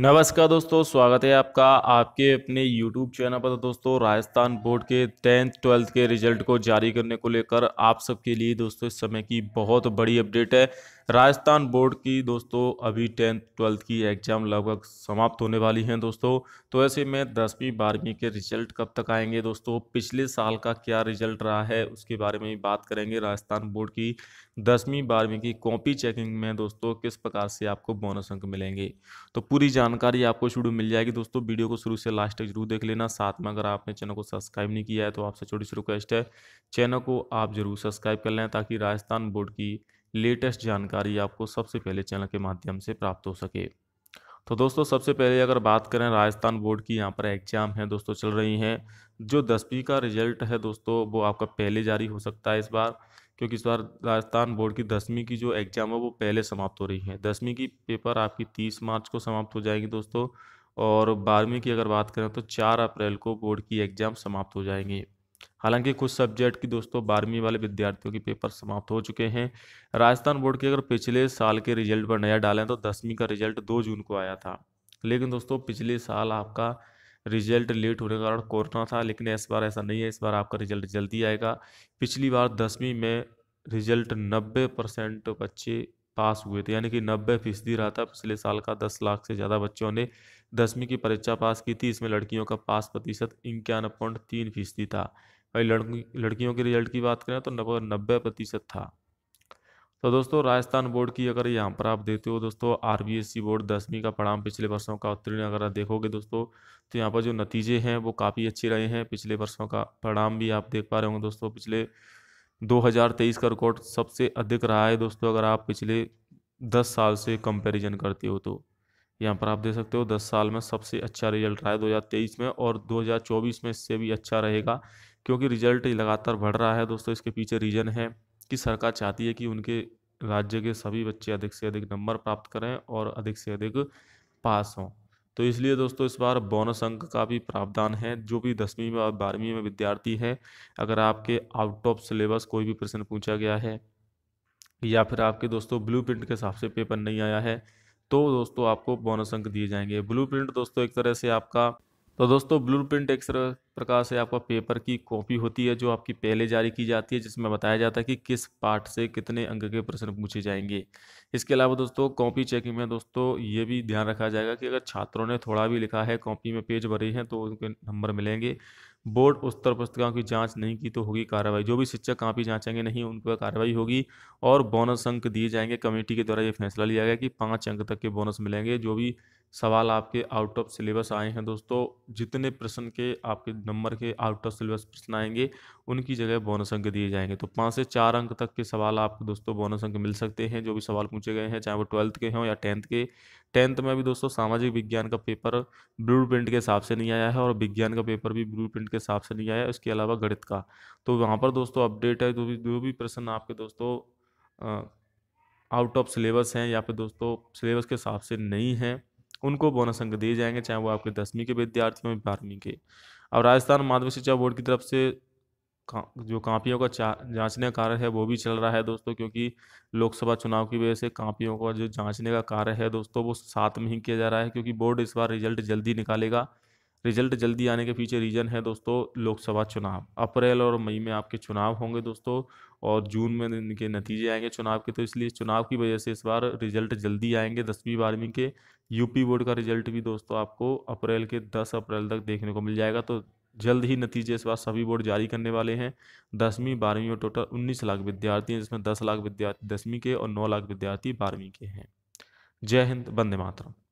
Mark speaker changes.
Speaker 1: नमस्कार दोस्तों स्वागत है आपका आपके अपने YouTube चैनल पर तो दोस्तों राजस्थान बोर्ड के टेंथ ट्वेल्थ के रिजल्ट को जारी करने को लेकर आप सबके लिए दोस्तों इस समय की बहुत बड़ी अपडेट है राजस्थान बोर्ड की दोस्तों अभी टेंथ ट्वेल्थ की एग्ज़ाम लगभग समाप्त होने वाली हैं दोस्तों तो ऐसे में दसवीं बारहवीं के रिजल्ट कब तक आएंगे दोस्तों पिछले साल का क्या रिजल्ट रहा है उसके बारे में बात करेंगे राजस्थान बोर्ड की दसवीं बारहवीं की कॉपी चेकिंग में दोस्तों किस प्रकार से आपको बोनस अंक मिलेंगे तो पूरी जान जानकारी आपको शुरू मिल जाएगी दोस्तों वीडियो को शुरू से लास्ट तक जरूर देख लेना साथ में अगर आपने चैनल को सब्सक्राइब नहीं किया है तो आपसे छोटी सी रिक्वेस्ट है चैनल को आप जरूर सब्सक्राइब कर लें ताकि राजस्थान बोर्ड की लेटेस्ट जानकारी आपको सबसे पहले चैनल के माध्यम से प्राप्त हो सके तो दोस्तों सबसे पहले अगर बात करें राजस्थान बोर्ड की यहाँ पर एग्जाम है दोस्तों चल रही हैं जो दसवीं का रिजल्ट है दोस्तों वो आपका पहले जारी हो सकता है इस बार क्योंकि इस बार राजस्थान बोर्ड की दसवीं की जो एग्ज़ाम है वो पहले समाप्त हो रही है दसवीं की पेपर आपकी तीस मार्च को समाप्त हो जाएंगी दोस्तों और बारहवीं की अगर बात करें तो चार अप्रैल को बोर्ड की एग्ज़ाम समाप्त हो जाएंगी हालांकि कुछ सब्जेक्ट की दोस्तों बारहवीं वाले विद्यार्थियों के पेपर समाप्त हो चुके हैं राजस्थान बोर्ड के अगर पिछले साल के रिजल्ट पर नया डालें तो दसवीं का रिजल्ट दो जून को आया था लेकिन दोस्तों पिछले साल आपका रिजल्ट लेट होने के कारण कोरोना था लेकिन इस बार ऐसा नहीं है इस बार आपका रिजल्ट जल्दी आएगा पिछली बार दसवीं में रिजल्ट नब्बे परसेंट बच्चे पास हुए थे यानी कि नब्बे फीसदी रहा था पिछले साल का दस लाख से ज़्यादा बच्चों ने दसवीं की परीक्षा पास की थी इसमें लड़कियों का पास प्रतिशत इक्यानवे पॉइंट तीन फीसदी था भाई लड़की लड़कियों के रिजल्ट की बात करें तो नब्बे प्रतिशत था तो दोस्तों राजस्थान बोर्ड की अगर यहाँ पर आप देखते हो दोस्तों आर बोर्ड दसवीं का परिणाम पिछले वर्षों का उत्तीर्ण अगर आप देखोगे दोस्तों तो यहाँ पर जो नतीजे हैं वो काफ़ी अच्छे रहे हैं पिछले वर्षों का परिणाम भी आप देख पा रहे होंगे दोस्तों पिछले 2023 का रिकॉर्ड सबसे अधिक रहा है दोस्तों अगर आप पिछले 10 साल से कंपैरिजन करते हो तो यहाँ पर आप देख सकते हो 10 साल में सबसे अच्छा रिजल्ट रहा है 2023 में और 2024 में इससे भी अच्छा रहेगा क्योंकि रिजल्ट लगातार बढ़ रहा है दोस्तों इसके पीछे रीजन है कि सरकार चाहती है कि उनके राज्य के सभी बच्चे अधिक से अधिक नंबर प्राप्त करें और अधिक से अधिक पास हों तो इसलिए दोस्तों इस बार बोनस अंक का भी प्रावधान है जो भी दसवीं में और बारहवीं में विद्यार्थी है अगर आपके आउट ऑफ सिलेबस कोई भी प्रश्न पूछा गया है या फिर आपके दोस्तों ब्लू प्रिंट के हिसाब से पेपर नहीं आया है तो दोस्तों आपको बोनस अंक दिए जाएंगे ब्लू प्रिंट दोस्तों एक तरह से आपका तो दोस्तों ब्लू प्रिंट एक प्रकार से आपका पेपर की कॉपी होती है जो आपकी पहले जारी की जाती है जिसमें बताया जाता है कि किस पार्ट से कितने अंक के प्रश्न पूछे जाएंगे इसके अलावा दोस्तों कॉपी चेकिंग में दोस्तों ये भी ध्यान रखा जाएगा कि अगर छात्रों ने थोड़ा भी लिखा है कॉपी में पेज भरे हैं तो उनके नंबर मिलेंगे बोर्ड उत्तर पुस्तकों की जाँच नहीं की तो होगी कार्रवाई जो भी शिक्षक कॉपी जाँचेंगे नहीं उन पर कार्रवाई होगी और बोनस अंक दिए जाएंगे कमेटी के द्वारा ये फैसला लिया गया कि पाँच अंक तक के बोनस मिलेंगे जो भी सवाल आपके आउट ऑफ सिलेबस आए हैं दोस्तों जितने प्रश्न के आपके नंबर के आउट ऑफ सिलेबस प्रश्न आएंगे उनकी जगह बोनस अंक दिए जाएंगे तो पाँच से चार अंक तक के सवाल आपको दोस्तों बोनस अंक मिल सकते हैं जो भी सवाल पूछे गए हैं चाहे वो ट्वेल्थ के हों या टेंथ के टेंथ में भी दोस्तों सामाजिक विज्ञान का पेपर ब्लू प्रिंट के हिसाब से नहीं आया है और विज्ञान का पेपर भी ब्लू प्रिंट के हिसाब से नहीं आया है उसके अलावा गणित का तो वहाँ पर दोस्तों अपडेट है जो भी जो भी प्रश्न आपके दोस्तों आउट ऑफ सिलेबस हैं या फिर दोस्तों सिलेबस के हिसाब से नहीं हैं उनको बोनस अंक दिए जाएंगे चाहे वो आपके दसवीं के विद्यार्थी हों बारहवीं के अब राजस्थान माध्यमिक शिक्षा बोर्ड की तरफ से का, जो कापियों का जांचने का कार्य है वो भी चल रहा है दोस्तों क्योंकि लोकसभा चुनाव की वजह से कापियों का जो जांचने का कार्य है दोस्तों वो साथ में ही किया जा रहा है क्योंकि बोर्ड इस बार रिजल्ट जल्दी निकालेगा रिजल्ट जल्दी आने के पीछे रीज़न है दोस्तों लोकसभा चुनाव अप्रैल और मई में आपके चुनाव होंगे दोस्तों और जून में इनके नतीजे आएंगे चुनाव के तो इसलिए चुनाव की वजह से इस बार रिजल्ट जल्दी आएंगे दसवीं बारहवीं के यूपी बोर्ड का रिजल्ट भी दोस्तों आपको अप्रैल के दस अप्रैल तक देखने को मिल जाएगा तो जल्द ही नतीजे इस बार सभी बोर्ड जारी करने वाले हैं दसवीं बारहवीं और टोटल उन्नीस लाख विद्यार्थी हैं जिसमें दस लाख विद्यार्थी दसवीं के और नौ लाख विद्यार्थी बारहवीं के हैं जय हिंद वंदे मातरम